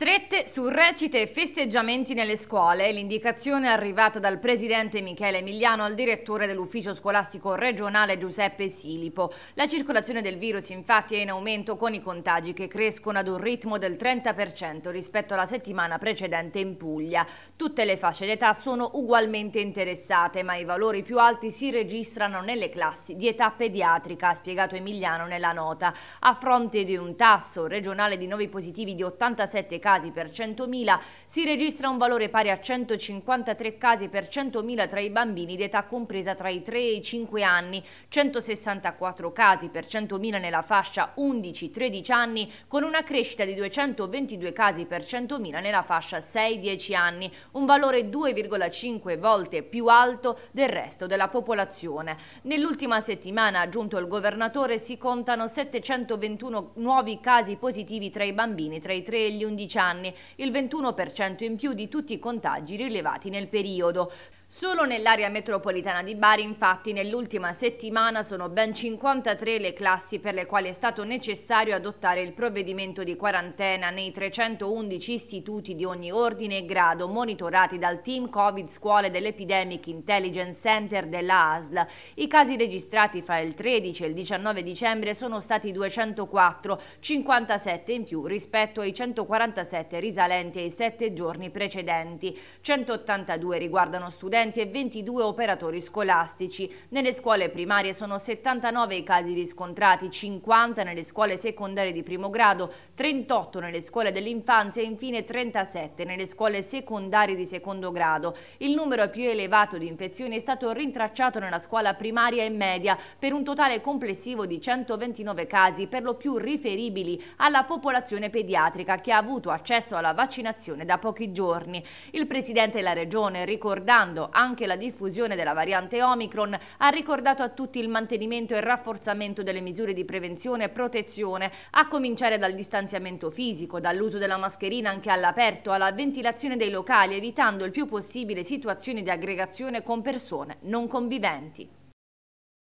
Strette su recite e festeggiamenti nelle scuole, l'indicazione arrivata dal presidente Michele Emiliano al direttore dell'ufficio scolastico regionale Giuseppe Silipo. La circolazione del virus infatti è in aumento con i contagi che crescono ad un ritmo del 30% rispetto alla settimana precedente in Puglia. Tutte le fasce d'età sono ugualmente interessate, ma i valori più alti si registrano nelle classi di età pediatrica, ha spiegato Emiliano nella nota. A fronte di un tasso regionale di nuovi positivi di 87 casi, casi per 100.000, si registra un valore pari a 153 casi per 100.000 tra i bambini d'età compresa tra i 3 e i 5 anni, 164 casi per 100.000 nella fascia 11-13 anni, con una crescita di 222 casi per 100.000 nella fascia 6-10 anni, un valore 2,5 volte più alto del resto della popolazione. Nell'ultima settimana, aggiunto il governatore, si contano 721 nuovi casi positivi tra i bambini tra i 3 e gli 11 anni anni, il 21% in più di tutti i contagi rilevati nel periodo. Solo nell'area metropolitana di Bari, infatti, nell'ultima settimana sono ben 53 le classi per le quali è stato necessario adottare il provvedimento di quarantena nei 311 istituti di ogni ordine e grado monitorati dal team Covid Scuole dell'Epidemic Intelligence Center della ASL. I casi registrati fra il 13 e il 19 dicembre sono stati 204, 57 in più rispetto ai 147 risalenti ai sette giorni precedenti. 182 riguardano studenti studenti e 22 operatori scolastici. Nelle scuole primarie sono 79 i casi riscontrati, 50 nelle scuole secondarie di primo grado, 38 nelle scuole dell'infanzia e infine 37 nelle scuole secondarie di secondo grado. Il numero più elevato di infezioni è stato rintracciato nella scuola primaria e media per un totale complessivo di 129 casi, per lo più riferibili alla popolazione pediatrica che ha avuto accesso alla vaccinazione da pochi giorni. Il Presidente della Regione, ricordando anche la diffusione della variante Omicron ha ricordato a tutti il mantenimento e il rafforzamento delle misure di prevenzione e protezione, a cominciare dal distanziamento fisico, dall'uso della mascherina anche all'aperto, alla ventilazione dei locali, evitando il più possibile situazioni di aggregazione con persone non conviventi.